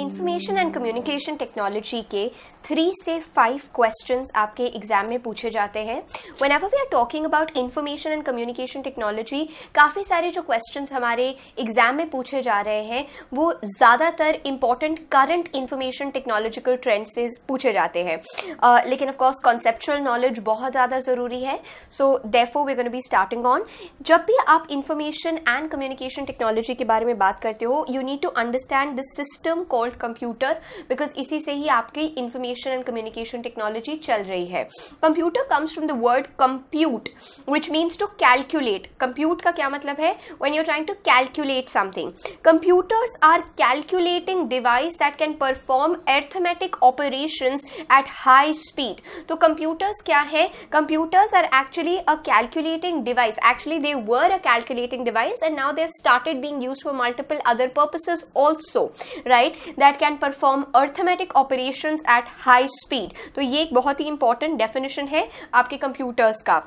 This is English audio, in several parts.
Information and communication technology के three से five questions आपके एग्जाम में पूछे जाते हैं whenever we are talking about information and communication technology काफ़ी सारे जो क्वेश्चंस हमारे एग्जाम में पूछे जा रहे हैं वो ज़्यादातर important current information technological trend से पूछे जाते हैं uh, लेकिन ऑफकोर्स कॉन्सेप्चुअल नॉलेज बहुत ज़्यादा ज़रूरी है so therefore we gonna be starting on जब भी आप इंफॉर्मेशन एंड कम्युनिकेशन टेक्नोलॉजी के बारे में बात करते हो you need to understand this system called computer because इसी से ही आपकी इंफॉर्मेशन एंड कम्युनिकेशन टेक्नोलॉजी चल रही है computer comes from the word compute which means to calculate compute का क्या मतलब है when you are trying to calculate something computers are calculating device that can perform arithmetic operation at high speed तो computers क्या है computers are actually a calculating device actually they were a calculating device and now they have started being used for multiple other purposes also right that can perform arithmetic operation at high speed तो ये एक बहुत ही important definition है आपके computers का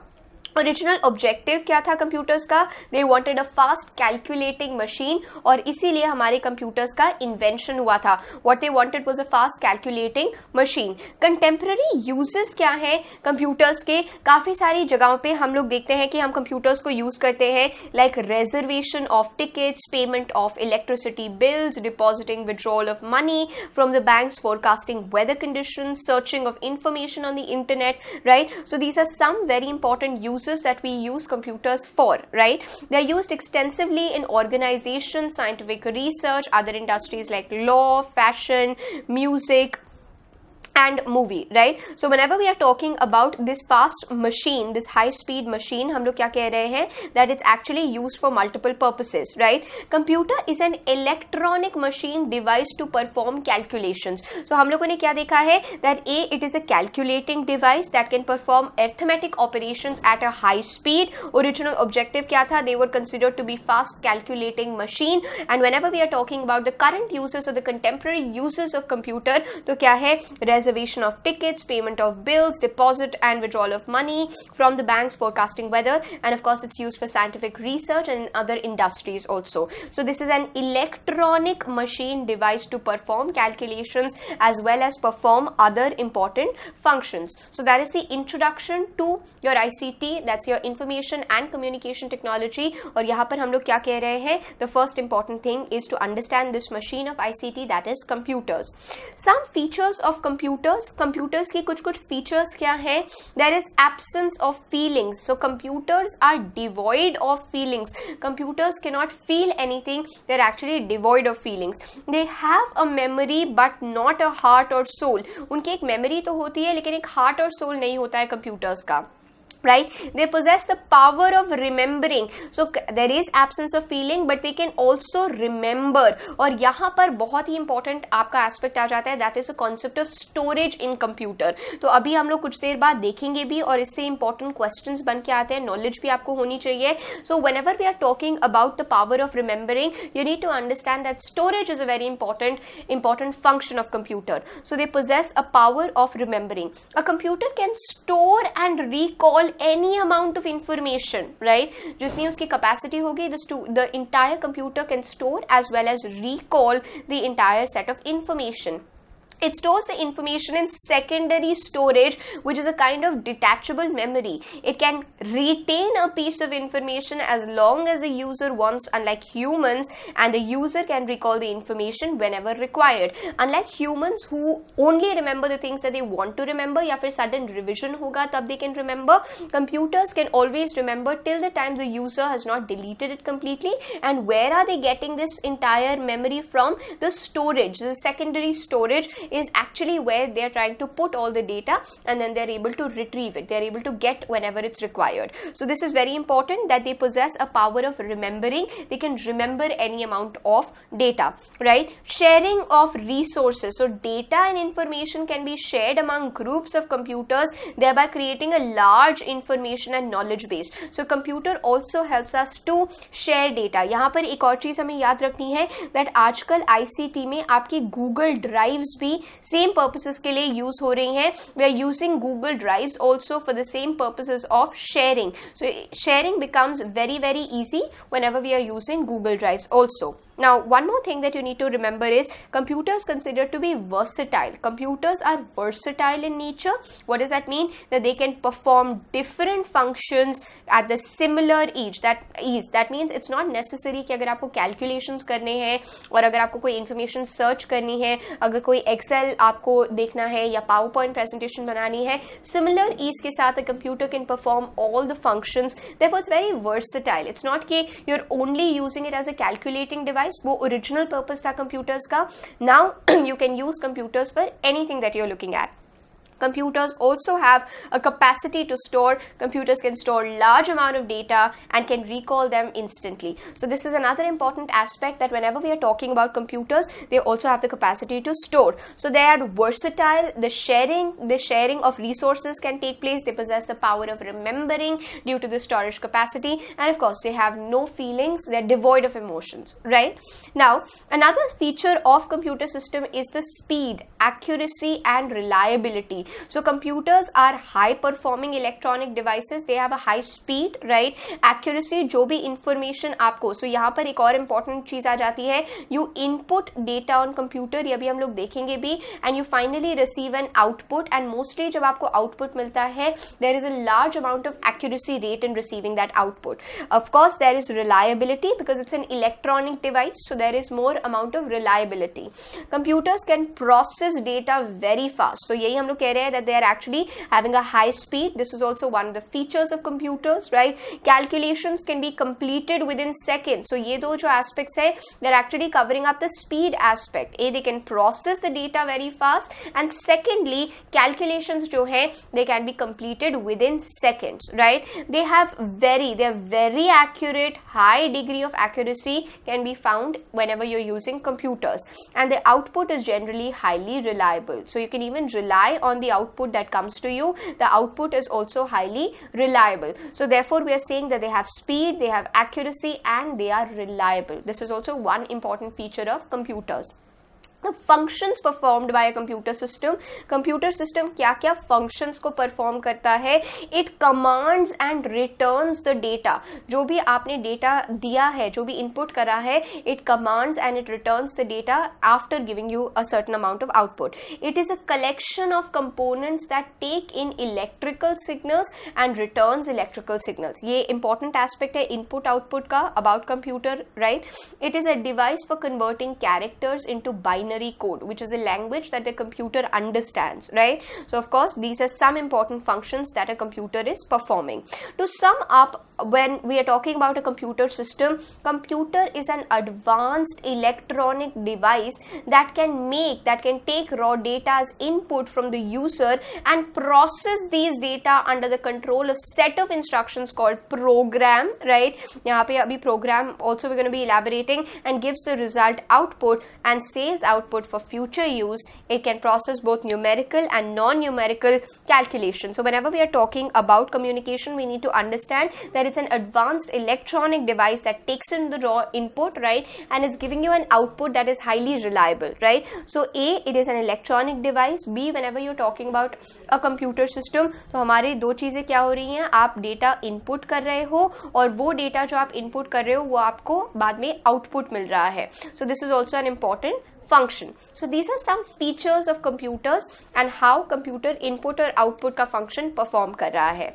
original objective क्या था computers का they wanted a fast calculating machine और इसीलिए हमारे कंप्यूटर्स का इन्वेंशन हुआ था what they wanted was a fast calculating machine contemporary uses क्या है कंप्यूटर्स के काफ़ी सारी जगहों पे हम लोग देखते हैं कि हम कंप्यूटर्स को यूज़ करते हैं like reservation of tickets payment of electricity bills depositing withdrawal of money from the banks forecasting weather condition searching of information on the internet right so these are some very important use uses that we use computers for, right? They're used extensively in organizations, scientific research, other industries like law, fashion, music, and movie right so whenever we are talking about this fast machine this high speed machine hum log kya keh rahe hain that it's actually used for multiple purposes right computer is an electronic machine device to perform calculations so hum logo ne kya dekha hai that a it is a calculating device that can perform arithmetic operations at a high speed original objective kya tha they were considered to be fast calculating machine and whenever we are talking about the current uses or the contemporary uses of computer to kya hai reservation of tickets, payment of bills, deposit and withdrawal of money from the banks, forecasting weather, and of course, it's used for scientific research and other industries also. So, this is an electronic machine device to perform calculations as well as perform other important functions. So, that is the introduction to your ICT, that's your information and communication technology. Or यहाँ पर हम लोग क्या कह रहे हैं the first important thing is to understand of machine of computers computers के कुछ कुछ फीचर्स क्या हैं there is absence of feelings so computers are devoid of feelings computers can not feel anything they are actually devoid of feelings they have a memory but not a heart और soul उनकी एक memory तो होती है लेकिन एक heart और soul नहीं होता है कंप्यूटर्स का right they possess the power of remembering so there is absence of feeling but they can also remember और यहाँ पर बहुत ही इंपॉर्टेंट आपका एस्पेक्ट आ जाता है that is a concept of storage in computer तो अभी हम लोग कुछ देर बाद देखेंगे भी और इससे इंपॉर्टेंट क्वेश्चन बन के आते हैं नॉलेज भी आपको होनी चाहिए so whenever we are talking about the power of remembering you need to understand that storage is a very important important function of computer so they possess a power of remembering a computer can store and recall any amount of information right jitni uski capacity This the the entire computer can store as well as recall the entire set of information it stores the information in secondary storage, which is a kind of detachable memory. It can retain a piece of information as long as the user wants, unlike humans, and the user can recall the information whenever required. Unlike humans who only remember the things that they want to remember, या a sudden revision hoga, तब they can remember. Computers can always remember till the time the user has not deleted it completely. And where are they getting this entire memory from? The storage, the secondary storage is actually where they're trying to put all the data and then they're able to retrieve it. They're able to get whenever it's required. So this is very important that they possess a power of remembering. They can remember any amount of data, right? Sharing of resources. So data and information can be shared among groups of computers, thereby creating a large information and knowledge base. So computer also helps us to share data. यहाँ पर एक और चीज़ हमें याद रखनी है that आजकल ICT में आपकी Google Drives भी ही सेम पर्पसेस के लिए यूज हो रही हैं we are using Google drives also for the same purposes of sharing so sharing becomes very very easy whenever we are using Google drives also Now, one more thing that you need to remember is computers considered to be versatile. Computers are versatile in nature. What does that mean? That they can perform different functions at the similar age. That ease. That means it's not necessary कि अगर आपको calculations करने if you have to information search करनी है अगर कोई Excel आपको देखना है या PowerPoint presentation बनानी similar ease के साथ a computer can perform all the functions. Therefore, it's very versatile. It's not that you're only using it as a calculating device device वो ओरिजिनल पर्पज था कंप्यूटर्स का now you can use computers for anything that you are looking at computers also have a capacity to store computers can store large amount of data and can recall them instantly so this is another important aspect that whenever we are talking about computers they also have the capacity to store so they are versatile the sharing the sharing of resources can take place they possess the power of remembering due to the storage capacity and of course they have no feelings they're devoid of emotions right now another feature of computer system is the speed accuracy and reliability memory so computers are high performing electronic devices they have a high speed right accuracy जो भी information आपको सो so यहाँ पर एक और important चीज़ आ जाती है you input data on computer ये भी हम लोग देखेंगे भी and you finally receive an output and mostly जब आपको आउटपुट मिलता है there is a large amount of accuracy rate in receiving that output of course there is reliability because it's an electronic device so there is more amount of reliability computers can process data very fast so यही हम लोग कह that they're actually having a high speed. This is also one of the features of computers, right? Calculations can be completed within seconds. So these two aspects they they're actually covering up the speed aspect. A, they can process the data very fast and secondly, calculations जो है, they can be completed within seconds, right? They have very, they're very accurate, high degree of accuracy can be found whenever you're using computers and the output is generally highly reliable. So you can even rely on the the output that comes to you the output is also highly reliable so therefore we are saying that they have speed they have accuracy and they are reliable this is also one important feature of computers functions performed by a computer system computer system क्या क्या functions को perform करता है it commands and returns the data जो भी आपने data दिया है जो भी इनपुट करा है it commands and it returns the data after giving you a certain amount of output it is a collection of components that take in electrical signals and return electrical signals ये important aspect है input output का about computer right it is a device for converting characters to binary binary code, which is a language that the computer understands, right? So, of course, these are some important functions that a computer is performing. To sum up, when we are talking about a computer system, computer is an advanced electronic device that can make, that can take raw data as input from the user and process these data under the control of set of instructions called program, right? Yeah, program also we're going to be elaborating and gives the result output and says out output for future use. It can process both numerical and non-numerical calculations. So whenever we are talking about communication, we need to understand that it's an advanced electronic device that takes in the raw input, right? And it's giving you an output that is highly reliable, right? So A, it is an electronic device. B, whenever you're talking about a computer system, so हमारे दो चीज़ें क्या हो रही हैं आप data input कर रहे हो और वो डेटा जो आप इनपुट कर रहे हो वो आपको बाद में आउटपुट मिल रहा है So this is also an important. function. So these are some features of computers and how computer input और output का function perform कर रहा है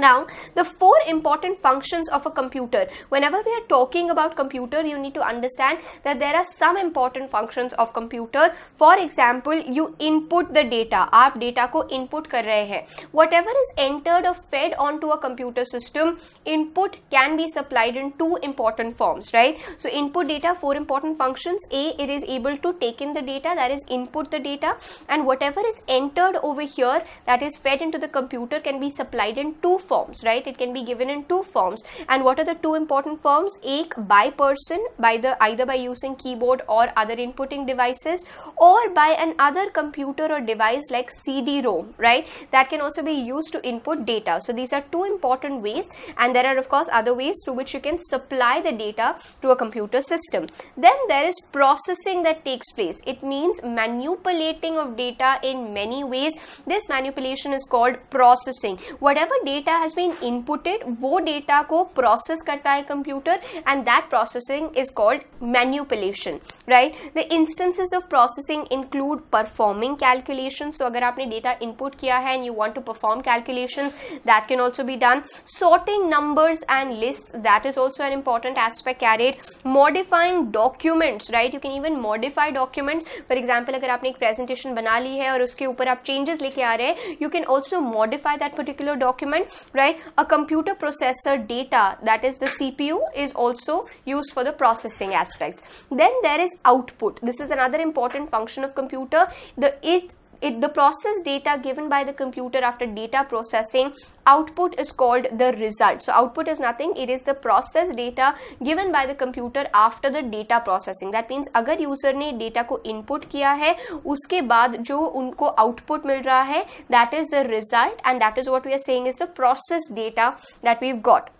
Now, the four important functions of a computer. Whenever we are talking about computer, you need to understand that there are some important functions of computer. For example, you input the data. आप data को input कर रहे हैं. Whatever is entered or fed onto a computer system, input can be supplied in two important forms, right? So, input data, four important functions. A, it is able to take in the data, that is input the data, and whatever is entered over here, that is fed into the computer, can be supplied in two forms right it can be given in two forms and what are the two important forms ek by person by the either by using keyboard or other inputting devices or by an other computer or device like cd rom right that can also be used to input data so these are two important ways and there are of course other ways through which you can supply the data to a computer system then there is processing that takes place it means manipulating of data in many ways this manipulation is called processing whatever data data has been inputted वो data को process करता है computer and that processing is called manipulation right the instances of processing include performing calculation so अगर आपने data input किया है and you want to perform calculation that can also be done sorting numbers and list that is also an important aspect carrier modifying documents right you can even modify documents for example अगर आपने एक presentation बना ली है और उसके ऊपर आप changes लेके आ रहे हैं you can also modify that particular document right a computer processor data that is the cpu is also used for the processing aspects then there is output this is another important function of computer the it it, the process data given by the computer after data processing output is called the result so output is nothing it is the process data given by the computer after the data processing that means अगर user ने data को input किया है उसके बाद जो उनको output मिल रहा है that is the result, and that is what we are saying is the is data that we've got.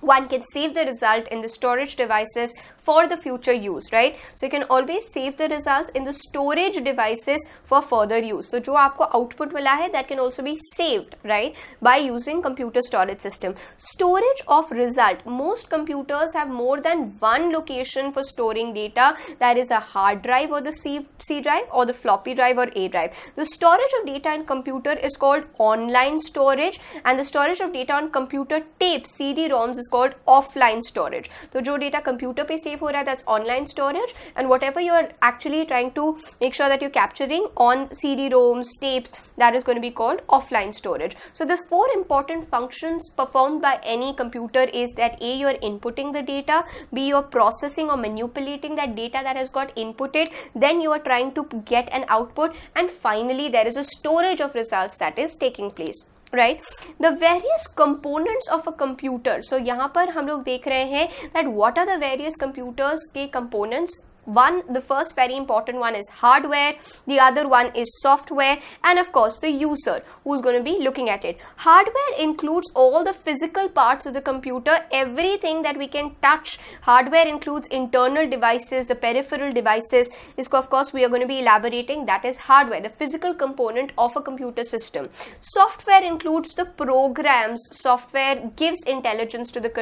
One can save the result in the storage devices for the future use, right? So you can always save the results in the storage devices for further use. So जो आपको output मिला है that can also be saved, right? By using computer storage system. Storage of result. Most computers have more than one location for storing data. That is a hard drive or the C, C drive or the floppy drive or A drive. The storage of data in computer is called online storage and the storage of data on computer tape CD-ROMs is called offline storage. So, जो data computer पे save c that's online storage and whatever you're actually trying to make sure that you're capturing on CD-ROMs, tapes that is going to be called offline storage. So the four important functions performed by any computer is that A you're inputting the data, B you're processing or manipulating that data that has got inputted, then you are trying to get an output and finally there is a storage of results that is taking place. Right the various components of a computer so यहाँ पर हम लोग देख रहे हैं that what are the various computers के components one the first very important one is hardware the other one is software and of course the user who's going to be looking at it hardware includes all the physical parts of the computer everything that we can touch hardware includes internal devices the peripheral devices is of course we are going to be elaborating that is hardware the physical component of a computer system software includes the programs software gives intelligence to the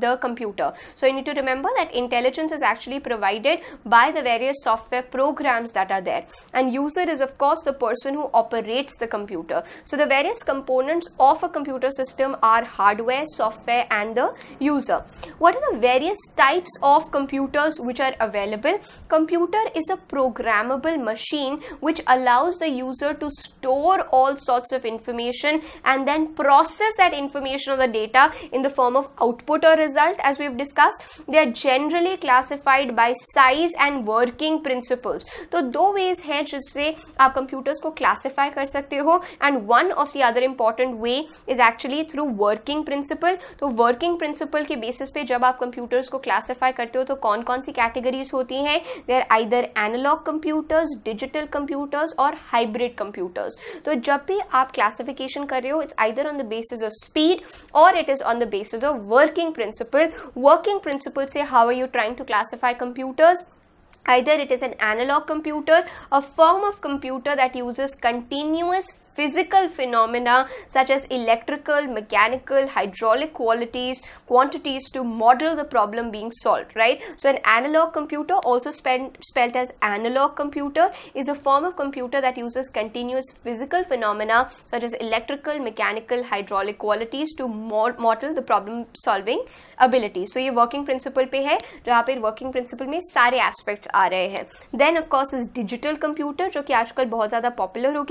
the computer so you need to remember that intelligence is actually provided by the various software programs that are there. And user is of course the person who operates the computer. So the various components of a computer system are hardware, software and the user. What are the various types of computers which are available? Computer is a programmable machine which allows the user to store all sorts of information and then process that information or the data in the form of output or result as we've discussed. They are generally classified by size ways and working principles तो दो veg हैं जिससे आप computers को classify कर सकते हो and one of the other important way is actually through working principle तो वर्किंग प्रिंसिपल के बेसिस पे जब आप कंप्यूटर्स को क्लासीफाई करते हो तो कौन कौन सी कैटेगरीज होती हैं there either analog computers digital computers और हाइब्रिड कंप्यूटर्स तो जब भी आप क्लासिफिकेशन कर रहे हो it's either on the basis of speed और it is on the basis of working principle working principle से how are you trying to classify computers either it is an analog computer a form of computer that uses continuous physical phenomena such as electrical, mechanical, hydraulic qualities, quantities to model the problem being solved, right? So an analog computer, also spelled as analog computer, is a form of computer that uses continuous physical phenomena such as electrical, mechanical, hydraulic qualities to model the problem solving ability. So ये working principle hai. है जहाँ पे working principle mein sare aspects aa rahe हैं. Then of course is digital computer जो कि आजकल बहुत popular हो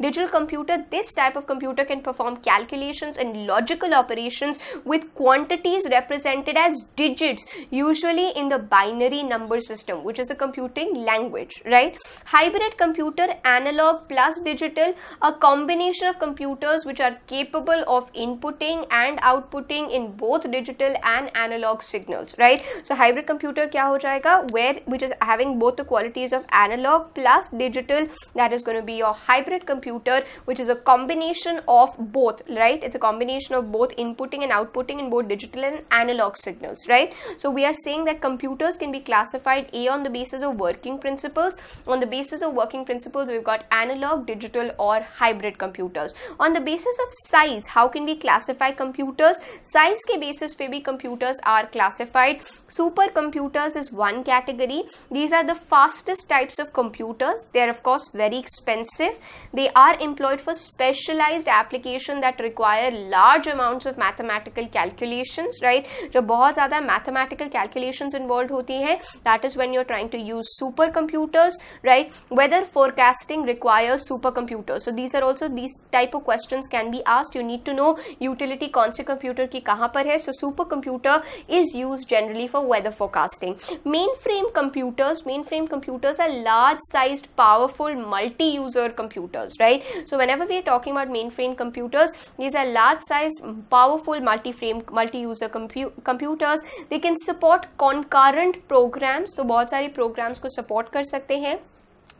Digital computer computer, this type of computer can perform calculations and logical operations with quantities represented as digits, usually in the binary number system, which is a computing language, right? Hybrid computer, analog plus digital, a combination of computers which are capable of inputting and outputting in both digital and analog signals, right? So hybrid computer kya ho jayega? Where which is having both the qualities of analog plus digital that is going to be your hybrid computer which is a combination of both right it's a combination of both inputting and outputting in both digital and analog signals right so we are saying that computers can be classified a on the basis of working principles on the basis of working principles we've got analog digital or hybrid computers on the basis of size how can we classify computers size ke basis pe bhi computers are classified supercomputers is one category these are the fastest types of computers they are of course very expensive they are implemented employed for specialized application that require large amounts of mathematical calculations right जब बहुत ज़्यादा mathematical calculations involved होती हैं that is when you're trying to use supercomputers right Weather forecasting requires supercomputers so these are also these type of questions can be asked you need to know utility कौन से computer की कहाँ पर है so supercomputer is used generally for weather forecasting mainframe computers mainframe computers are large sized powerful multi user computers right So whenever we are talking about mainframe computers, these are large size, powerful multi-frame, multi-user compu computers. They can support concurrent programs. so bahut सारे programs ko support kar sakte hain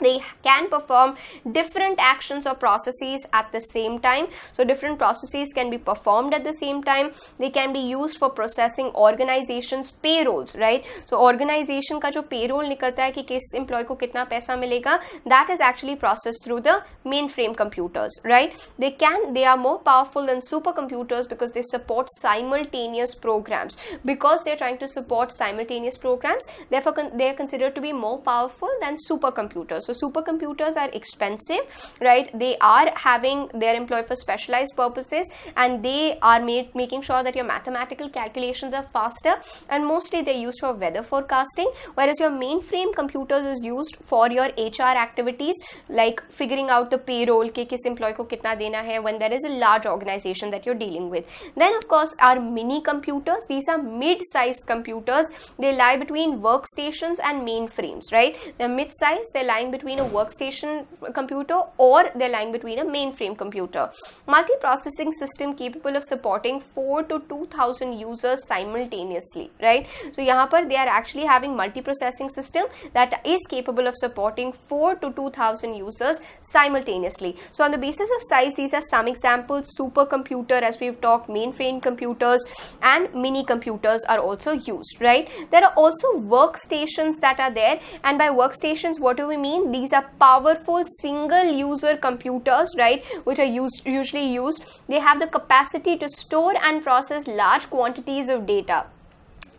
they can perform different actions or processes at the same time so different processes can be performed at the same time they can be used for processing organizations payrolls right so organization ka jo payroll nikalta hai ki kis employee ko kitna paisa milega that is actually processed through the mainframe computers right they can they are more powerful than supercomputers because they support simultaneous programs because they're trying to support simultaneous programs therefore con- they are considered to be more powerful than supercomputers supercomputers. So supercomputers are expensive, right? They are having their employed for specialized purposes and they are made making sure that your mathematical calculations are faster and mostly they're used for weather forecasting whereas your mainframe computers is used for your HR activities like figuring out the payroll ke kis employee ko kitna dena hai when there is a large organization that you're dealing with. Then of course our mini computers, these are mid-sized computers. They lie between workstations and mainframes, right? They're mid-sized, they lie lying between a workstation computer or they're lying between a mainframe computer. Multiprocessing system capable of supporting 4 to 2000 users simultaneously, right? So, here, they are actually having multiprocessing system that is capable of supporting 4 to 2000 users simultaneously. So, on the basis of size, these are some examples. Supercomputer, as we've talked, mainframe computers and mini computers are also used, right? There are also workstations that are there and by workstations, what do we mean? these are powerful single user computers right which are used usually used they have the capacity to store and process large quantities of data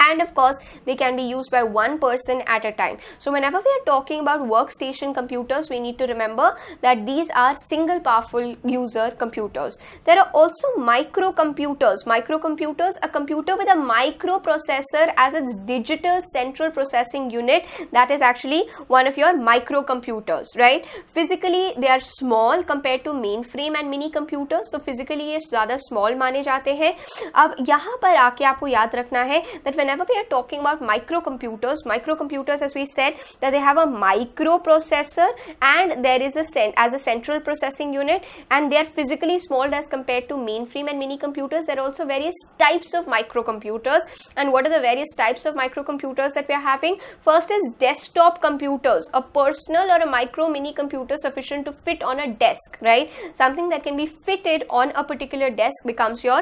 and of course they can be used by one person at a time so whenever we are talking about workstation computers we need to remember that these are single powerful user computers there are also microcomputers microcomputers a computer with a microprocessor as its digital central processing unit that is actually one of your microcomputers right physically they are small compared to mainframe and mini computers so physically ये ज़्यादा small माने जाते हैं अब यहाँ पर आके आपको याद रखना है that whenever whenever we are talking about microcomputers, microcomputers, as we said, that they have a microprocessor and there is a as a central processing unit, and they are physically small as compared to mainframe and mini computers. There are also various types of microcomputers, and what are the various types of microcomputers that we are having? First is desktop computers, a personal or a micro mini computer sufficient to fit on a desk, right? Something that can be fitted on a particular desk becomes your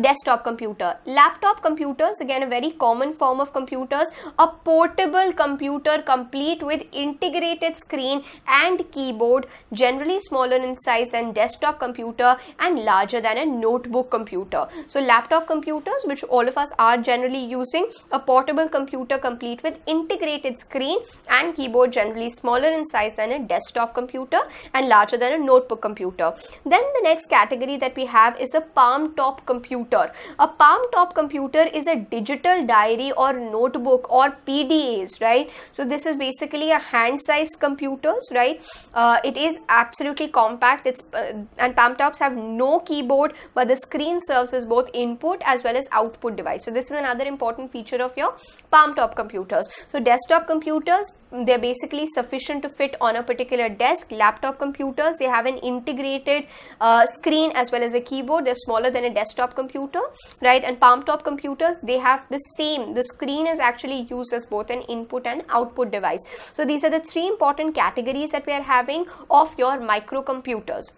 desktop computer. Laptop computers, again, a very common form of computers a portable computer complete with integrated screen and keyboard generally smaller in size than desktop computer and larger than a notebook computer so laptop computers which all of us are generally using a portable computer complete with integrated screen and keyboard generally smaller in size than a desktop computer and larger than a notebook computer then the next category that we have is the palm top computer a palm top computer is a digital diary or notebook or PDAs, right? So this is basically a hand-sized computers, right? Uh, it is absolutely compact. It's uh, and PAMTops have no keyboard, but the screen serves as both input as well as output device. So this is another important feature of your palm top computers. So desktop computers they're basically sufficient to fit on a particular desk laptop computers they have an integrated uh, screen as well as a keyboard they're smaller than a desktop computer right and palm top computers they have the same the screen is actually used as both an input and output device so these are the three important categories that we are having of your microcomputers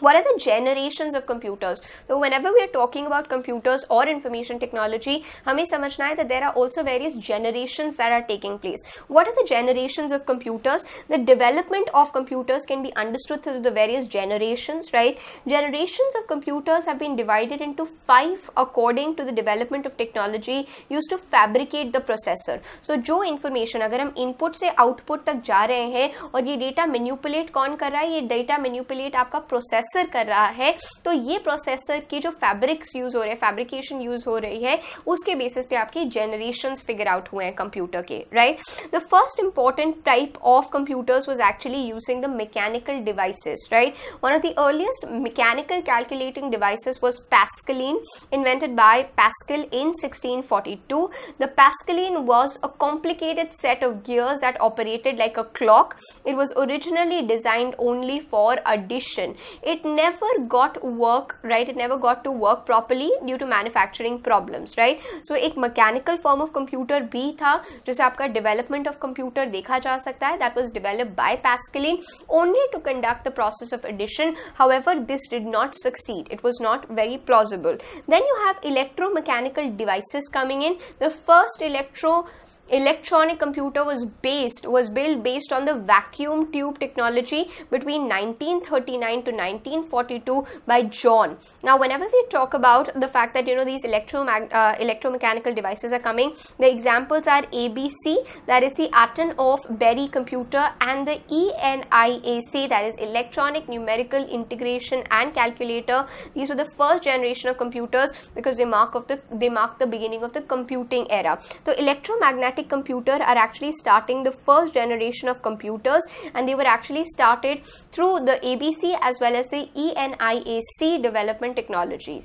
what are the generations of computers so whenever we are talking about computers or information technology hame samajhna hai that there are also various generations that are taking place what are the generations of computers the development of computers can be understood through the various generations right generations of computers have been divided into five according to the development of technology used to fabricate the processor so jo information agar hum input se output tak ja rahe hain aur ye data manipulate kaun kar raha hai ye data manipulate aapka processor असर कर रहा है तो ये processor के जो fabrics use हो रहे हैं फैब्रिकेशन यूज हो रही है उसके बेसिस पे आपके जनरेशन फिगर आउट हुए हैं कंप्यूटर के right the first important type of computers was actually using the mechanical devices right one of the earliest mechanical calculating devices was Pascaline invented by Pascal in 1642. The Pascaline was a complicated set of gears that operated like a clock it was originally designed only for addition it it never got work right it never got to work properly due to manufacturing problems right so a mechanical form of computer भी था जिसे आपका development of computer देखा जा that was developed by Pascaline only to conduct the process of addition however this did not succeed it was not very plausible then you have electromechanical devices coming in the first electro electronic computer was based was built based on the vacuum tube technology between 1939 to 1942 by John now whenever we talk about the fact that you know these electromag- uh, electromechanical devices are coming the examples are ABC that is the Atenoff Berry computer and the ENIAC that is electronic numerical integration and calculator these were the first generation of computers because they mark of the they mark the beginning of the computing era so electromagnetic computer are actually starting the first generation of computers and they were actually started through the ABC as well as the ENIAC development technology.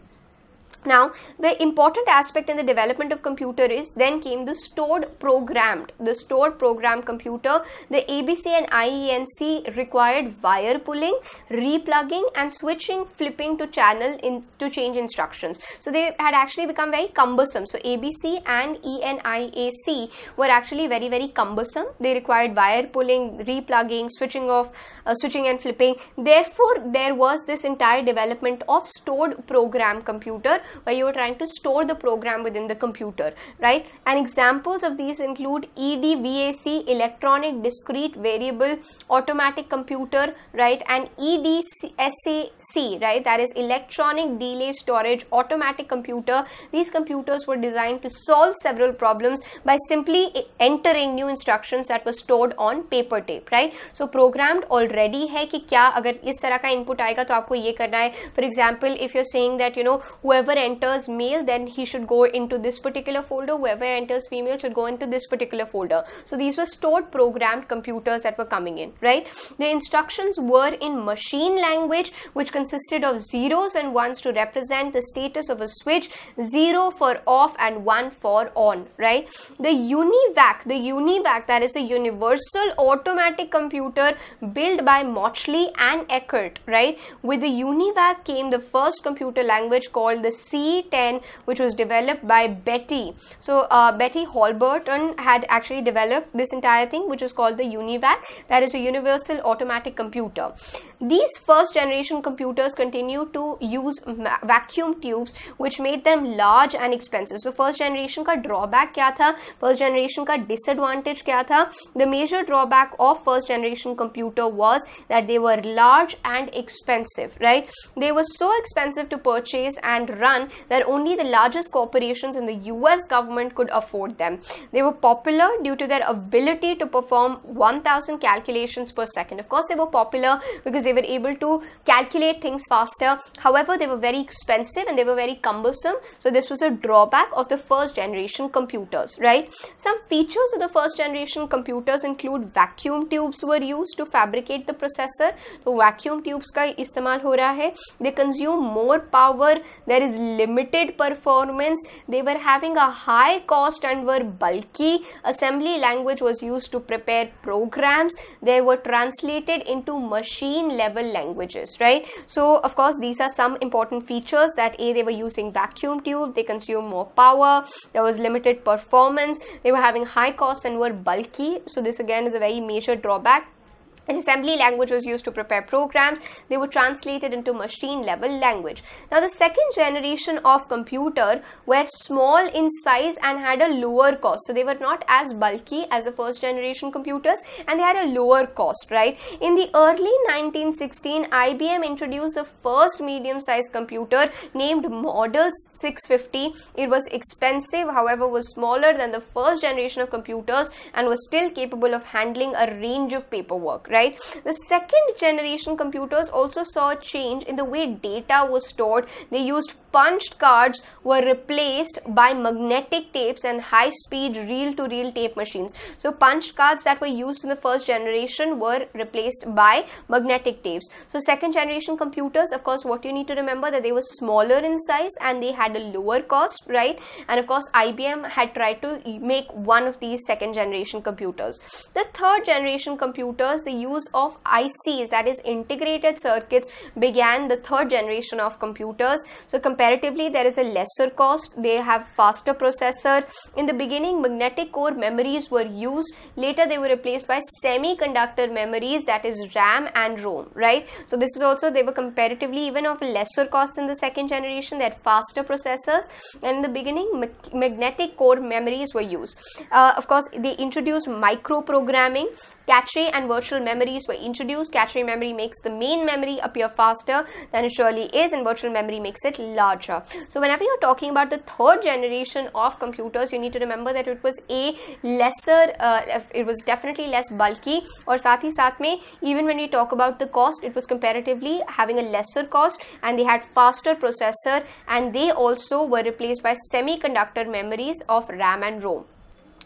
Now, the important aspect in the development of computer is then came the stored programmed, the stored program computer. The ABC and IENC required wire pulling, replugging, and switching, flipping to channel in to change instructions. So they had actually become very cumbersome. So ABC and ENIAC were actually very very cumbersome. They required wire pulling, replugging, switching off, uh, switching and flipping. Therefore, there was this entire development of stored program computer where you are trying to store the program within the computer, right? And examples of these include EDVAC, electronic discrete variable automatic computer, right? And EDSAC, right? That is electronic delay storage automatic computer. These computers were designed to solve several problems by simply entering new instructions that were stored on paper tape, right? So programmed already है कि क्या अगर इस तरह का input आएगा तो आपको ये करना है example, if you are saying that you know whoever enters male then he should go into this particular folder whoever enters female should go into this particular folder so these were stored programmed computers that were coming in right the instructions were in machine language which consisted of zeros and ones to represent the status of a switch zero for off and one for on right the univac the univac that is a universal automatic computer built by motchley and eckert right with the univac came the first computer language called the C10, which was developed by Betty. So uh, Betty Holberton had actually developed this entire thing, which is called the UNIVAC, that is a universal automatic computer. These first generation computers continued to use vacuum tubes which made them large and expensive. So first generation का drawback क्या था First generation का disadvantage क्या था The major drawback of first generation computer was that they were large and expensive, right? They were so expensive to purchase and run that only the largest corporations in the US government could afford them. They were popular due to their ability to perform 1000 calculations per second. Of course, they were popular because they they were able to calculate things faster. However, they were very expensive and they were very cumbersome. So this was a drawback of the first generation computers, right? Some features of the first generation computers include vacuum tubes were used to fabricate the processor. So vacuum tubes ka इस्तेमाल हो रहा hai. They consume more power. There is limited performance. They were having a high cost and were bulky. Assembly language was used to prepare programs. They were translated into machine level languages, right? So of course, these are some important features that A, they were using vacuum tube, they consume more power, there was limited performance, they were having high costs and were bulky. So this again is a very major drawback an assembly language was used to prepare programs. They were translated into machine level language. Now, the second generation of computer were small in size and had a lower cost. So, they were not as bulky as the first generation computers and they had a lower cost, right? In the early 1916, IBM introduced the first medium sized computer named Model 650. It was expensive, however, was smaller than the first generation of computers and was still capable of handling a range of paperwork right? The second generation computers also saw a change in the way data was stored. They used punched cards were replaced by magnetic tapes and high speed reel to reel tape machines. So, punched cards that were used in the first generation were replaced by magnetic tapes. So, second generation computers, of course, what you need to remember that they were smaller in size and they had a lower cost, right? And of course, IBM had tried to make one of these second generation computers. The third generation computers, the use of ICs, that is integrated circuits, began the third generation of computers. So, compared comparatively there is a lesser cost they have faster processor in the beginning, magnetic core memories were used. Later, they were replaced by semiconductor memories, that is RAM and ROM, right? So, this is also, they were comparatively even of lesser cost in the second generation. They had faster processors. And in the beginning, ma magnetic core memories were used. Uh, of course, they introduced microprogramming. Cache and virtual memories were introduced. Cache memory makes the main memory appear faster than it surely is, and virtual memory makes it larger. So, whenever you're talking about the third generation of computers, you need to remember that it was a lesser uh, it was definitely less bulky or sati satme mein even when we talk about the cost it was comparatively having a lesser cost and they had faster processor and they also were replaced by semiconductor memories of ram and rom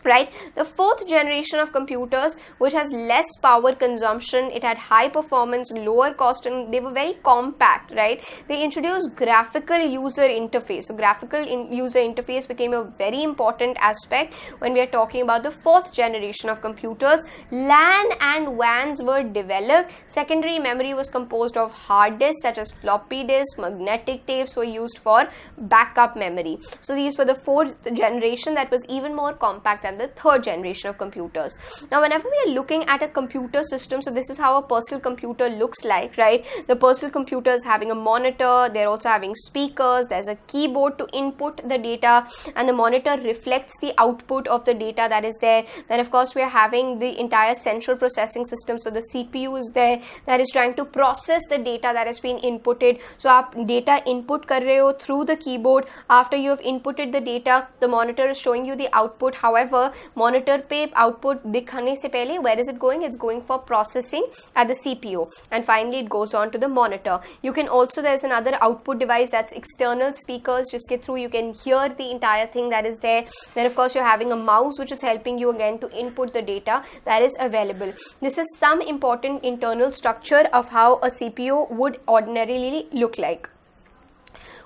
right the fourth generation of computers which has less power consumption it had high performance lower cost and they were very compact right they introduced graphical user interface so graphical in user interface became a very important aspect when we are talking about the fourth generation of computers lan and wans were developed secondary memory was composed of hard disks such as floppy disks magnetic tapes were used for backup memory so these were the fourth generation that was even more compact the third generation of computers. Now, whenever we are looking at a computer system, so this is how a personal computer looks like, right? The personal computer is having a monitor, they're also having speakers, there's a keyboard to input the data, and the monitor reflects the output of the data that is there. Then, of course, we are having the entire central processing system, so the CPU is there that is trying to process the data that has been inputted. So, our data input kar through the keyboard. After you have inputted the data, the monitor is showing you the output. However, monitor pe output dikhane se pehle where is it going it's going for processing at the cpu and finally it goes on to the monitor you can also there's another output device that's external speakers just get through you can hear the entire thing that is there then of course you're having a mouse which is helping you again to input the data that is available this is some important internal structure of how a cpu would ordinarily look like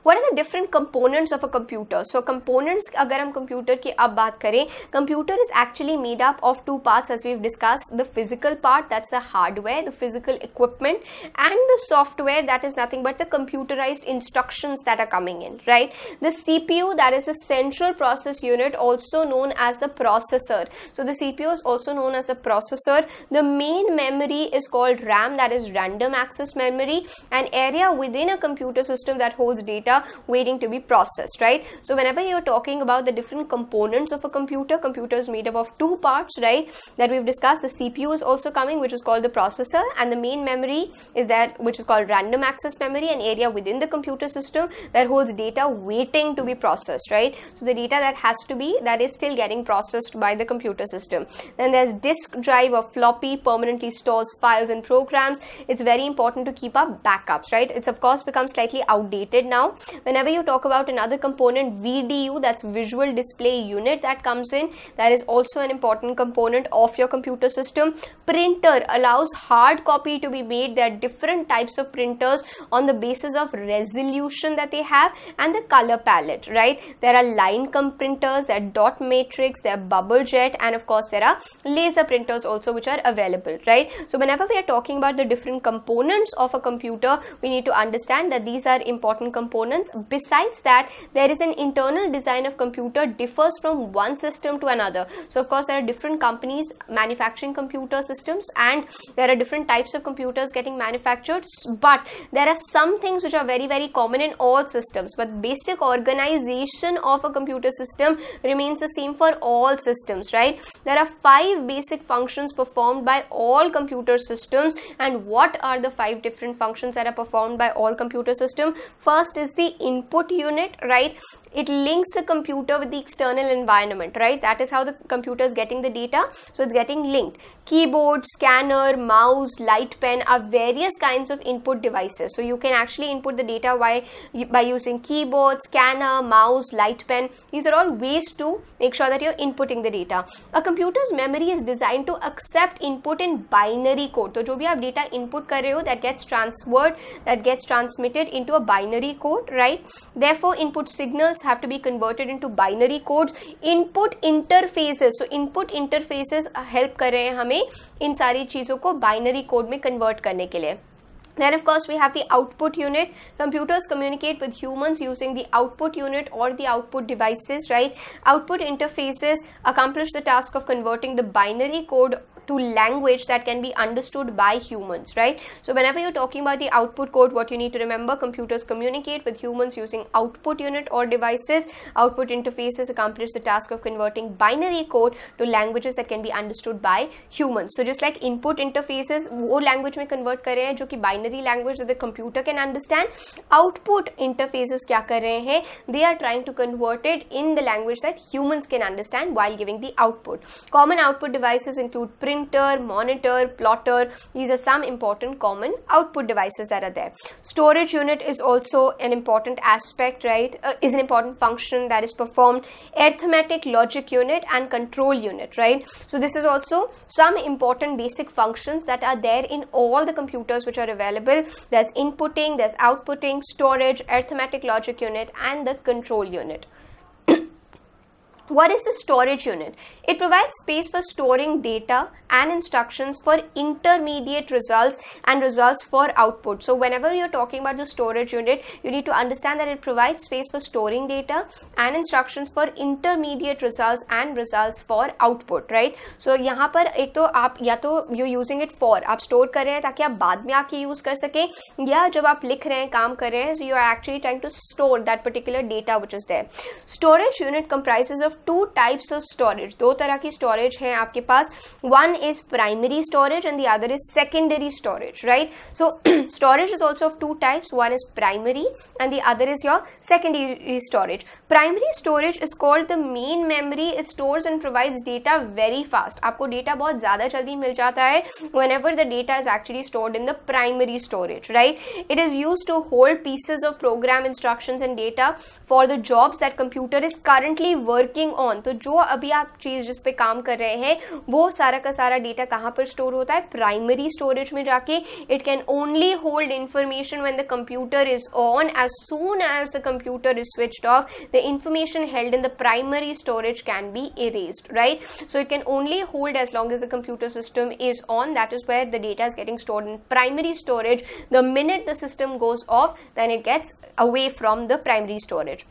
what are the different components of a computer so components agar hum computer ki ab kare computer is actually made up of two parts as we've discussed the physical part that's the hardware the physical equipment and the software that is nothing but the computerized instructions that are coming in right the cpu that is the central process unit also known as the processor so the cpu is also known as a processor the main memory is called ram that is random access memory an area within a computer system that holds data data waiting to be processed, right? So whenever you're talking about the different components of a computer, computer is made up of two parts, right? That we've discussed. The CPU is also coming, which is called the processor, and the main memory is that which is called random access memory, an area within the computer system that holds data waiting to be processed, right? So the data that has to be that is still getting processed by the computer system. Then there's disk drive or floppy permanently stores files and programs. It's very important to keep up backups, right? It's of course become slightly outdated now Whenever you talk about another component VDU, that's visual display unit that comes in, that is also an important component of your computer system. Printer allows hard copy to be made. There are different types of printers on the basis of resolution that they have and the color palette, right? There are line comp printers, there are dot matrix, there are bubble jet, and of course there are laser printers also which are available, right? So whenever we are talking about the different components of a computer, we need to understand that these are important components components. Besides that, there is an internal design of computer differs from one system to another. So of course, there are different companies manufacturing computer systems and there are different types of computers getting manufactured. But there are some things which are very, very common in all systems. But basic organization of a computer system remains the same for all systems, right? There are five basic functions performed by all computer systems and what are the five different functions that are performed by all computer systems? First is the the input unit right it links the computer with the external environment right that is how the computer is getting the data so it's getting linked keyboard scanner mouse light pen are various kinds of input devices so you can actually input the data by by using keyboard scanner mouse light pen these are all ways to make sure that you're inputting the data a computer's memory is designed to accept input in binary code so jo bhi aap data input kar rahe ho that gets transferred that gets transmitted into a binary code right therefore input signals have to be converted into binary codes input interfaces so input interfaces help कर रहे in हमें इन सारी binary code में convert Then of course we have the output unit. Computers communicate with humans using the output unit or the output devices, right? Output interfaces accomplish the task of converting the binary code to language that can be understood by humans, right? So, whenever you're talking about the output code, what you need to remember computers communicate with humans using output unit or devices. Output interfaces accomplish the task of converting binary code to languages that can be understood by humans. So, just like input interfaces, वो language में convert कर रहे हैं जो कि binary language that the computer can understand. Output interfaces क्या कर रहे हैं They are trying to convert it in the language that humans can understand while giving the output. Common output devices include print printer, monitor, plotter. These are some important common output devices that are there. Storage unit is also an important aspect, right? Uh, is an important function that is performed. Arithmetic logic unit and control unit, right? So this is also some important basic functions that are there in all the computers which are available. There's inputting, there's outputting, storage, arithmetic logic unit and the control unit. What is the storage unit? It provides space for storing data and instructions for intermediate results and results for output. So whenever you're talking about the storage unit, you need to understand that it provides space for storing data and instructions for intermediate results and results for output, right? So here, पर एक तो आप या तो you are it for आप store कर रहे हैं ताकि आप बाद में आके यूज़ कर सकें या जब आप लिख रहे हैं काम कर रहे हैं you are actually trying to store two types of storage दो तरह की स्टोरेज है आपके पास one is primary storage and the other is secondary storage right so storage is also of two types one is primary and the other is your secondary storage primary storage is called the main memory it stores and provides data very fast आपको data बहुत ज़्यादा जल्दी मिल जाता है whenever the data is actually stored in the primary storage right it is use to hold pieces of program instruction and data for the jobs that computer is currently working on तो जो अभी आप चीज़ जिस पे काम कर रहे हैं वो सारा का सारा डेटा कहाँ पर स्टोर होता है प्राइमरी स्टोरेज में जाके it can only hold information when the computer is on as soon as the computer is switch off the the information held in the primary storage can be erased, right? So it can only hold as long as the computer system is on. That is where the data is getting stored in primary storage. The minute the system goes off, then it gets away from the primary storage.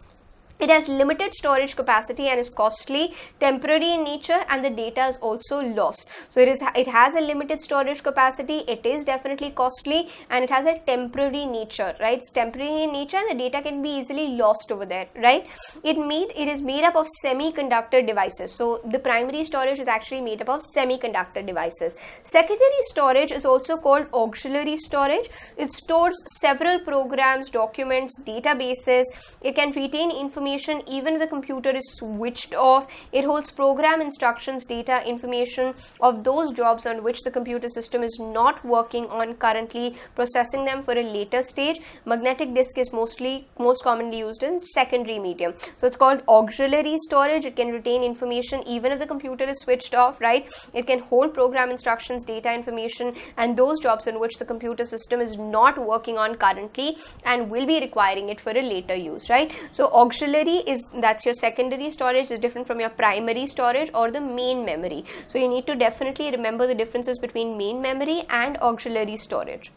It has limited storage capacity and is costly, temporary in nature, and the data is also lost. So it is it has a limited storage capacity. It is definitely costly, and it has a temporary nature, right? It's temporary in nature, and the data can be easily lost over there, right? It made it is made up of semiconductor devices. So the primary storage is actually made up of semiconductor devices. Secondary storage is also called auxiliary storage. It stores several programs, documents, databases. It can retain information information even if the computer is switched off. It holds program instructions, data, information of those jobs on which the computer system is not working on currently, processing them for a later stage. Magnetic disk is mostly most commonly used in secondary medium. So it's called auxiliary storage. It can retain information even if the computer is switched off, right? It can hold program instructions, data, information and those jobs on which the computer system is not working on currently and will be requiring it for a later use, right? So auxiliary secondary is that's your secondary storage is different from your primary storage or the main memory so you need to definitely remember the differences between main memory and auxiliary storage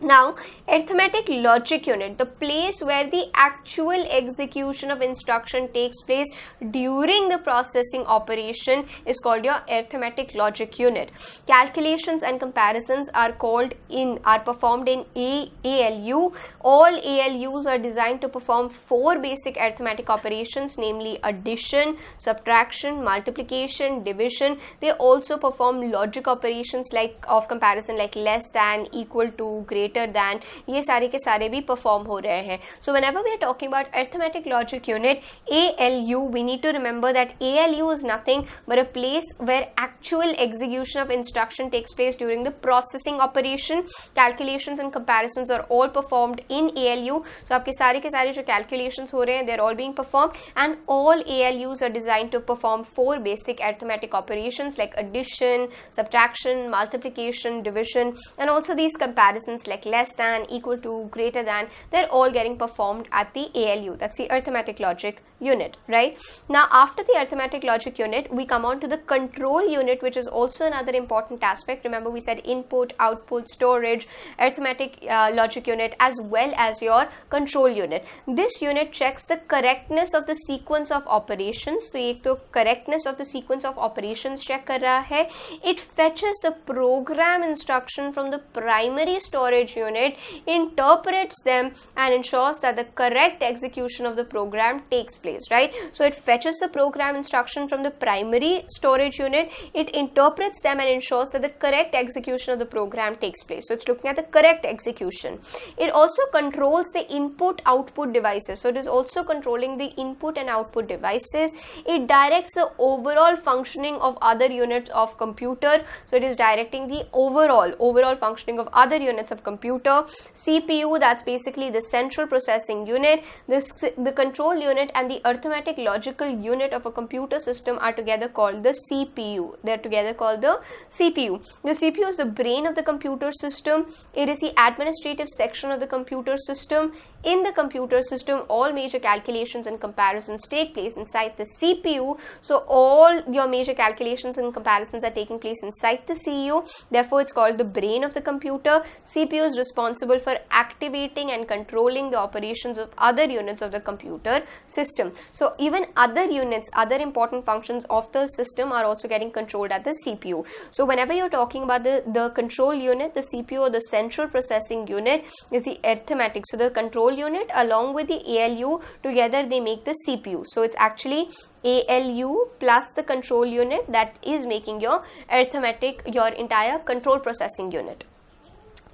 now, arithmetic logic unit, the place where the actual execution of instruction takes place during the processing operation is called your arithmetic logic unit. Calculations and comparisons are called in are performed in A, ALU. All ALUs are designed to perform four basic arithmetic operations, namely addition, subtraction, multiplication, division. They also perform logic operations like of comparison like less than, equal to, greater greater than ये सारे के सारे भी perform हो रहे हैं so whenever we are talking about arithmetic logic unit A L U we need to remember that A L U is nothing but a place where actual execution of instruction takes place during the processing operation calculation and comparison are all perform in A L U so आपके सारे के सारे जो calculation हो रहे हैं they are all being perform and all A L U's are design to perform four basic arithmetic operation like addition subtraction multiplication division and also these comparison like like less than, equal to, greater than, they're all getting performed at the ALU. That's the arithmetic logic unit, right? Now, after the arithmetic logic unit, we come on to the control unit, which is also another important aspect. Remember, we said input, output, storage, arithmetic uh, logic unit, as well as your control unit. This unit checks the correctness of the sequence of operations. So, एक तो correctness of the sequence of operations check कर रहा है. It fetches the program instruction from the primary storage unit interprets them and ensures that the correct execution of the program takes place, right? So it fetches the program instruction from the primary storage unit, it interprets them and ensures that the correct execution of the program takes place. So it's looking at the correct execution. It also controls the input output devices. So it is also controlling the input and output devices. It directs the overall functioning of other units of computer. So it is directing the overall overall functioning of other units of computer computer, CPU that's basically the central processing unit, this, the control unit and the arithmetic logical unit of a computer system are together called the CPU. They're together called the CPU. The CPU is the brain of the computer system. It is the administrative section of the computer system in the computer system all major calculations and comparisons take place inside the CPU so all your major calculations and comparisons are taking place inside the CPU therefore it's called the brain of the computer CPU is responsible for activating and controlling the operations of other units of the computer system so even other units other important functions of the system are also getting controlled at the CPU so whenever you're talking about the, the control unit the CPU or the central processing unit is the arithmetic so the control control unit along with the ALU together they make the CPU. So it's actually ALU plus the control unit that is making your arithmetic, your entire control processing unit.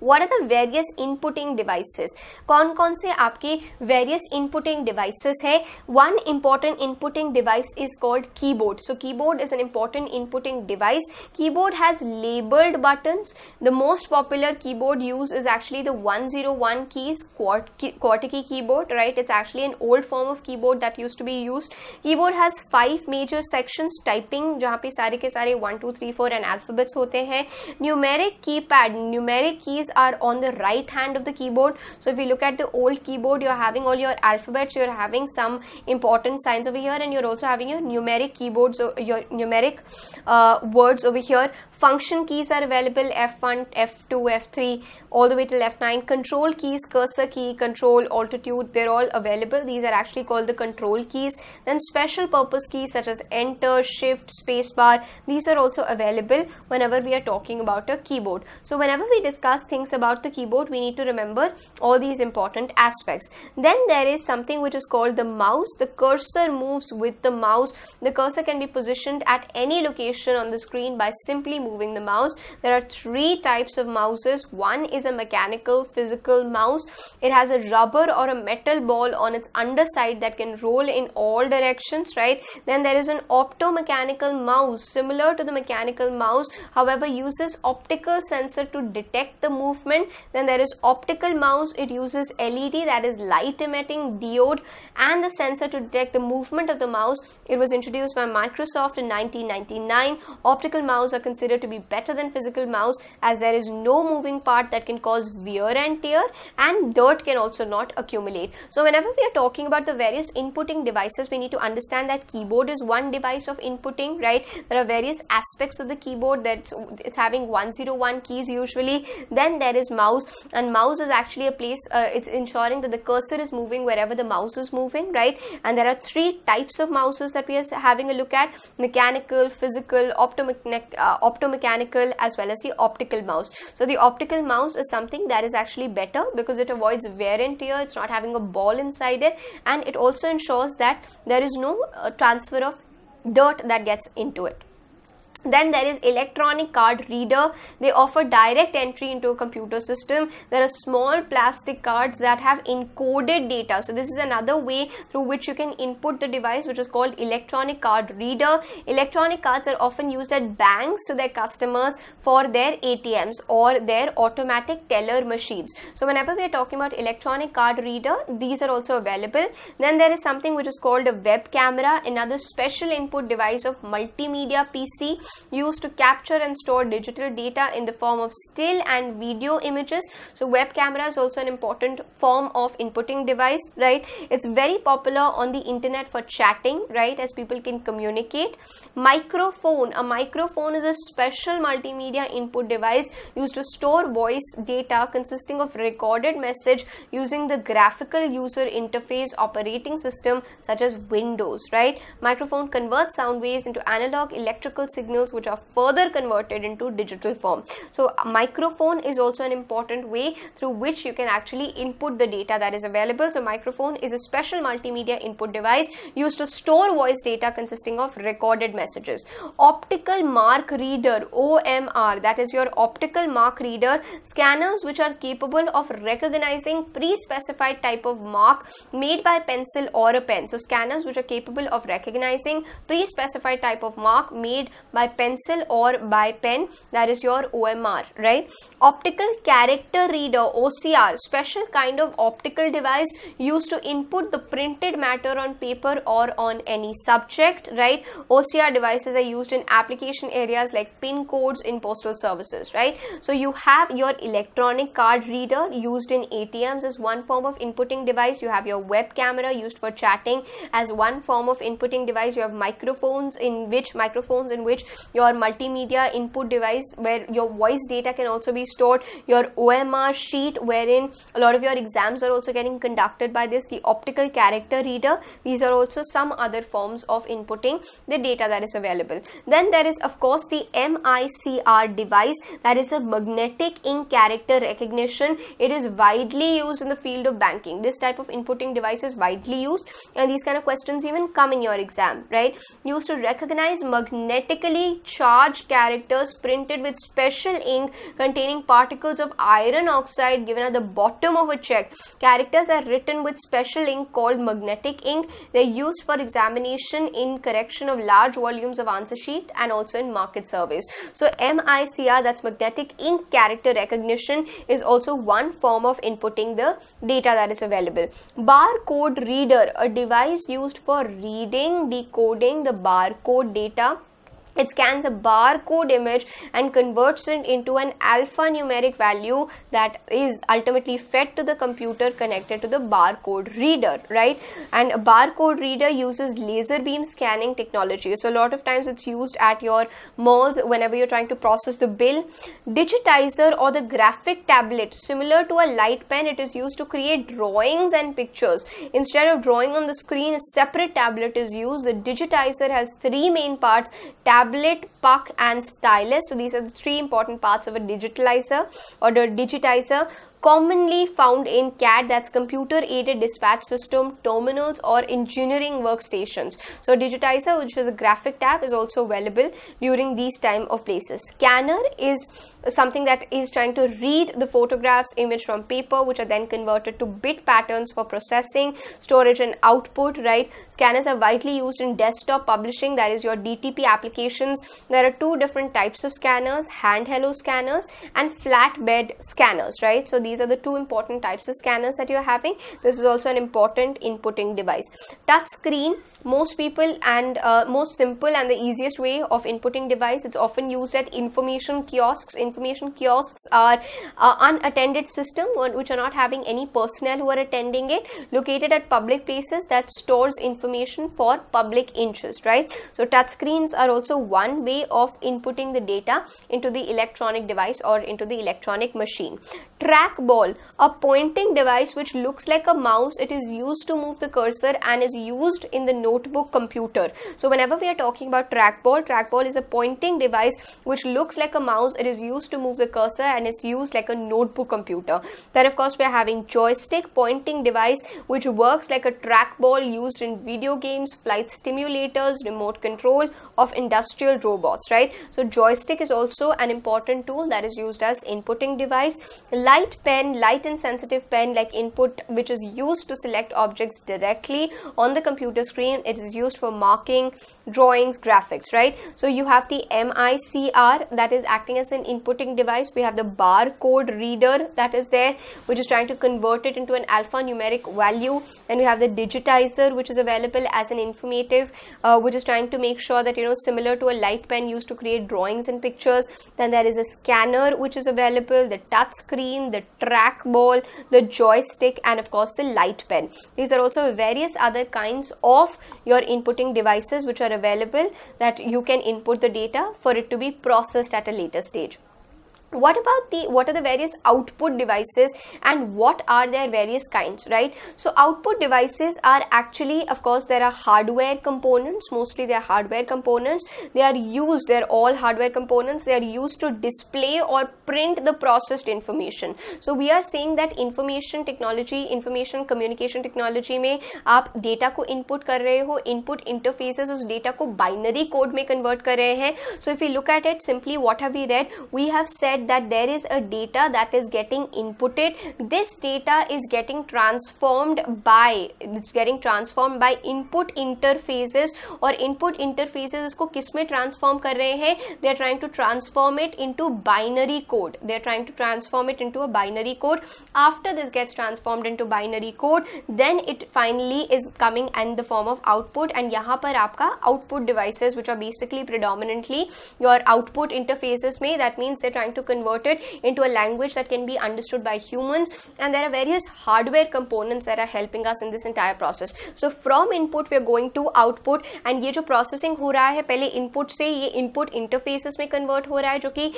What are the various inputting devices कौन कौन से आपके various inputting devices है one important inputting device is called keyboard so keyboard is an important inputting device keyboard has labelled button the most popular keyboard use is actually the one zero one keys qwerty key keyboard right it's actually an old form of keyboard that use to be use keyboard has five major section typing जहां पे सारे के सारे one two three four and alphabets होते हैं numeric keypad numeric keys keys are on the right hand of the keyboard so if you look at the old keyboard you're having all your alphabets you're having some important signs over here and you're also having your numeric keyboards or your numeric uh, words over here function keys are available F1, F2, F3 all the way till F9 control keys cursor key control altitude they're all available these are actually called the control keys then special purpose keys such as enter shift spacebar these are also available whenever we are talking about a keyboard so whenever we discuss things about the keyboard we need to remember all these important aspects then there is something which is called the mouse the cursor moves with the mouse the cursor can be positioned at any location on the screen by simply moving moving the mouse. There are three types of mouses. One is a mechanical, physical mouse. It has a rubber or a metal ball on its underside that can roll in all directions, right? Then there is an optomechanical mouse, similar to the mechanical mouse, however uses optical sensor to detect the movement. Then there is optical mouse. It uses LED that is light emitting diode and the sensor to detect the movement of the mouse. It was introduced by Microsoft in 1999. Optical mouse are considered to be better than physical mouse as there is no moving part that can cause wear and tear and dirt can also not accumulate. So whenever we are talking about the various inputting devices, we need to understand that keyboard is one device of inputting, right? There are various aspects of the keyboard that it's having 101 keys usually. Then there is mouse and mouse is actually a place, uh, it's ensuring that the cursor is moving wherever the mouse is moving, right? And there are three types of mouses that we are having a look at, mechanical, physical, optomechanical, uh, opto optomechanical as well as the optical mouse. So the optical mouse is something that is actually better because it avoids wear and tear, it's not having a ball inside it and it also ensures that there is no uh, transfer of dirt that gets into it then there is electronic card reader they offer direct entry into a computer system there are small plastic cards that have encoded data so this is another way through which you can input the device which is called electronic card reader electronic cards are often used at banks to their customers for their atms or their automatic teller machines so whenever we are talking about electronic card reader these are also available then there is something which is called a web camera another special input device of multimedia pc used to capture and store digital data in the form of still and video images. So web camera is also an important form of inputting device, right? It's very popular on the internet for chatting, right? As people can communicate Microphone. A microphone is a special multimedia input device used to store voice data consisting of recorded message using the graphical user interface operating system such as Windows, right? Microphone converts sound waves into analog electrical signals which are further converted into digital form. So microphone is also an important way through which you can actually input the data that is available. So microphone is a special multimedia input device used to store voice data consisting of recorded messages. Optical mark reader OMR that is your optical mark reader scanners which are capable of recognizing pre-specified type of mark made by pencil or a pen. So scanners which are capable of recognizing pre-specified type of mark made by pencil or by pen that is your OMR right. Optical character reader OCR special kind of optical device used to input the printed matter on paper or on any subject right. OCR devices are used in application areas like pin codes in postal services right so you have your electronic card reader used in atms as one form of inputting device you have your web camera used for chatting as one form of inputting device you have microphones in which microphones in which your multimedia input device where your voice data can also be stored your omr sheet wherein a lot of your exams are also getting conducted by this the optical character reader these are also some other forms of inputting the data that available then there is of course the micr device that is a magnetic ink character recognition it is widely used in the field of banking this type of inputting device is widely used and these kind of questions even come in your exam right used to recognize magnetically charged characters printed with special ink containing particles of iron oxide given at the bottom of a check characters are written with special ink called magnetic ink they're used for examination in correction of large volume volumes of answer sheet and also in market surveys. So MICR, that's magnetic ink character recognition, is also one form of inputting the data that is available. Barcode reader, a device used for reading, decoding the barcode data it scans a barcode image and converts it into an alphanumeric value that is ultimately fed to the computer connected to the barcode reader right and a barcode reader uses laser beam scanning technology so a lot of times it's used at your malls whenever you're trying to process the bill digitizer or the graphic tablet similar to a light pen it is used to create drawings and pictures instead of drawing on the screen a separate tablet is used the digitizer has three main parts tab tablet, puck and stylus. So these are the three important parts of a digitalizer or the digitizer commonly found in CAD that's computer aided dispatch system terminals or engineering workstations. So digitizer which is a graphic tab is also available during these time of places. Scanner is something that is trying to read the photographs image from paper which are then converted to bit patterns for processing storage and output right scanners are widely used in desktop publishing that is your dtp applications there are two different types of scanners hand scanners and flatbed scanners right so these are the two important types of scanners that you're having this is also an important inputting device touch screen most people and uh, most simple and the easiest way of inputting device it's often used at information kiosks information kiosks are uh, unattended system which are not having any personnel who are attending it located at public places that stores information for public interest right so touch screens are also one way of inputting the data into the electronic device or into the electronic machine trackball a pointing device which looks like a mouse it is used to move the cursor and is used in the node notebook computer. So whenever we are talking about trackball, trackball is a pointing device which looks like a mouse. It is used to move the cursor and it's used like a notebook computer. Then of course we are having joystick pointing device which works like a trackball used in video games, flight simulators, remote control of industrial robots, right? So joystick is also an important tool that is used as inputting device. Light pen, light and sensitive pen like input which is used to select objects directly on the computer screen it is used for marking drawings graphics right so you have the micr that is acting as an inputting device we have the barcode reader that is there which is trying to convert it into an alphanumeric value and we have the digitizer which is available as an informative uh, which is trying to make sure that you know similar to a light pen used to create drawings and pictures then there is a scanner which is available the touch screen the trackball the joystick and of course the light pen these are also various other kinds of your inputting devices which are available that you can input the data for it to be processed at a later stage what about the what are the various output devices and what are their various kinds right so output devices are actually of course there are hardware components mostly they are hardware components they are used they're all hardware components they are used to display or print the processed information so we are saying that information technology information communication technology में आप data को input कर रहे हो input interfaces उस data को binary code में convert कर रहे हैं So if we look at it simply, what have we read? We have said that there is a data that is getting inputted this data is getting transformed by it's getting transformed by input interfaces or input interfaces Isko किस transform kar rahe hain? they are trying to transform it into binary code they are trying to transform it into a binary code after this gets transformed into binary code then it finally is coming in the form of output and यहाँ par aapka output devices which are basically predominantly your output interfaces में that means they're trying to convert it into a language that can be understood by humans and there are various hardware components that are helping us in this entire process so from input we are going to output and ये जो processing हो रहा है पहले input से ये input interfaces में convert हो रहा है जो कि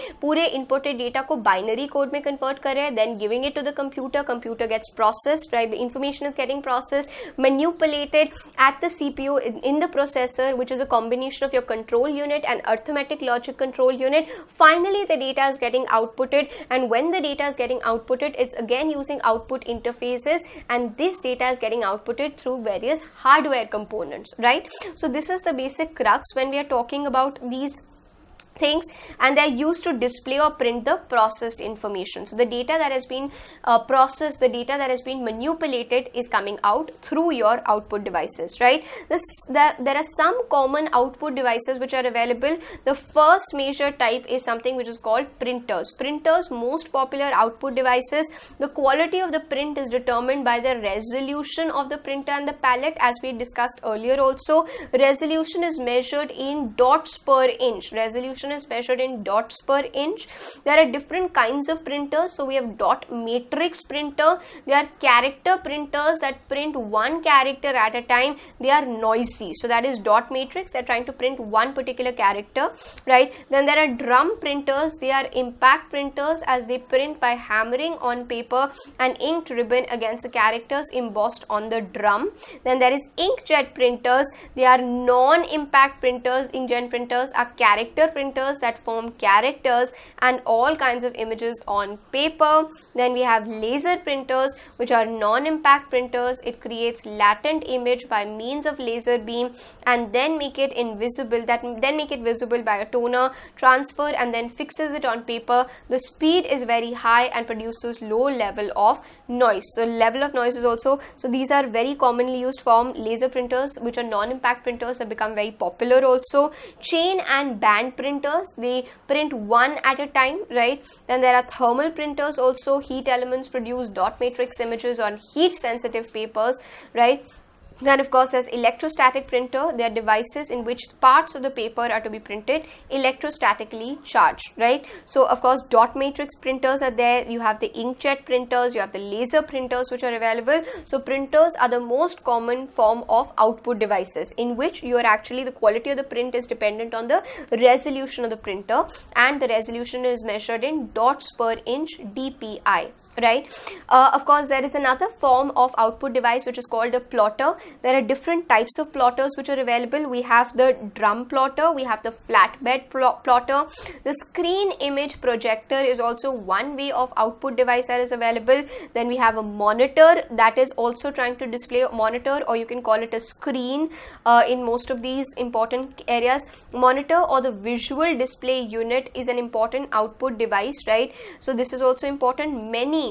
inputted data को binary code में convert कर रहे then giving it to the computer computer gets processed right the information is getting processed manipulated at the CPU in, in the processor which is a combination of your control unit and arithmetic logic control unit finally the data is getting getting outputted and when the data is getting outputted it's again using output interfaces and this data is getting outputted through various hardware components right so this is the basic crux when we are talking about these things and they're used to display or print the processed information so the data that has been uh, processed the data that has been manipulated is coming out through your output devices right this there are some common output devices which are available the first major type is something which is called printers printers most popular output devices the quality of the print is determined by the resolution of the printer and the palette as we discussed earlier also resolution is measured in dots per inch resolution construction is measured in dots per inch there are different kinds of printers so we have dot matrix printer they are character printers that print one character at a time they are noisy so that is dot matrix they're trying to print one particular character right then there are drum printers they are impact printers as they print by hammering on paper and inked ribbon against the characters embossed on the drum then there is inkjet printers they are non-impact printers inkjet printers are character printers that form characters and all kinds of images on paper then we have laser printers which are non-impact printers. It creates latent image by means of laser beam and then make it invisible that then make it visible by a toner transfer and then fixes it on paper. The speed is very high and produces low level of noise. The level of noise is also so these are very commonly used form laser printers which are non-impact printers have become very popular also. Chain and band printers they print one at a time right. Then there are thermal printers also heat elements produce dot matrix images on heat sensitive papers right then of course there's electrostatic printer. They are devices in which parts of the paper are to be printed electrostatically charged, right? So of course dot matrix printers are there. You have the inkjet printers, you have the laser printers which are available. So printers are the most common form of output devices in which you are actually the quality of the print is dependent on the resolution of the printer and the resolution is measured in dots per inch DPI right uh, of course there is another form of output device which is called a plotter there are different types of plotters which are available we have the drum plotter we have the flatbed pl plotter the screen image projector is also one way of output device that is available then we have a monitor that is also trying to display a monitor or you can call it a screen uh, in most of these important areas monitor or the visual display unit is an important output device right so this is also important many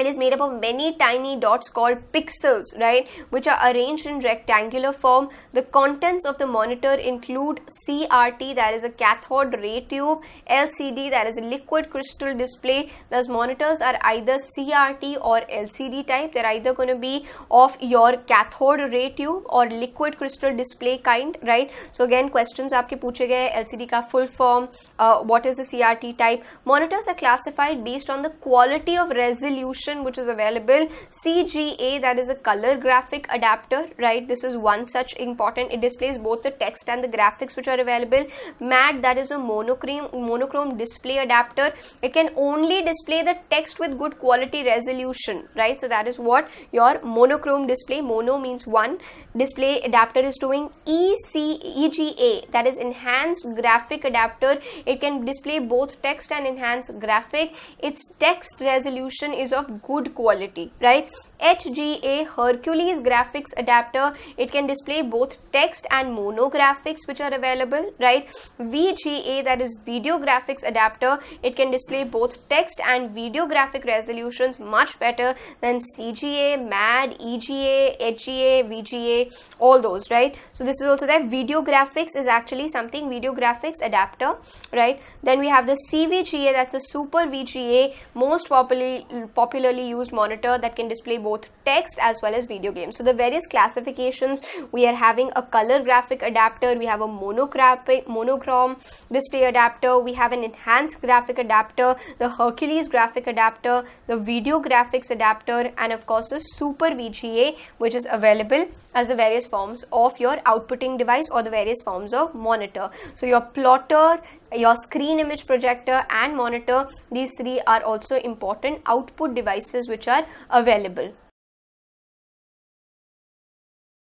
it is made up of many tiny dots called pixels right which are arranged in rectangular form the contents of the monitor include crt that is a cathode ray tube lcd that is a liquid crystal display those monitors are either crt or lcd type they're either going to be of your cathode ray tube or liquid crystal display kind right so again questions aapke puche gaye lcd ka full form uh, what is the crt type monitors are classified based on the quality of resolution which is available CGA that is a color graphic adapter right this is one such important it displays both the text and the graphics which are available MAD that is a monochrome monochrome display adapter it can only display the text with good quality resolution right so that is what your monochrome display mono means one display adapter is doing EC EGA that is enhanced graphic adapter it can display both text and enhanced graphic its text resolution is of good quality right HGA Hercules graphics adapter. It can display both text and mono graphics which are available, right? VGA that is video graphics adapter. It can display both text and video graphic resolutions much better than CGA, MAD, EGA, HGA, VGA, all those, right? So this is also that Video graphics is actually something video graphics adapter, right? Then we have the CVGA that's a super VGA most popularly popularly used monitor that can display both both text as well as video games. So the various classifications we are having a color graphic adapter, we have a monochrome display adapter, we have an enhanced graphic adapter, the Hercules graphic adapter, the video graphics adapter and of course the Super VGA which is available as the various forms of your outputting device or the various forms of monitor. So your plotter, your screen image projector and monitor these three are also important output devices which are available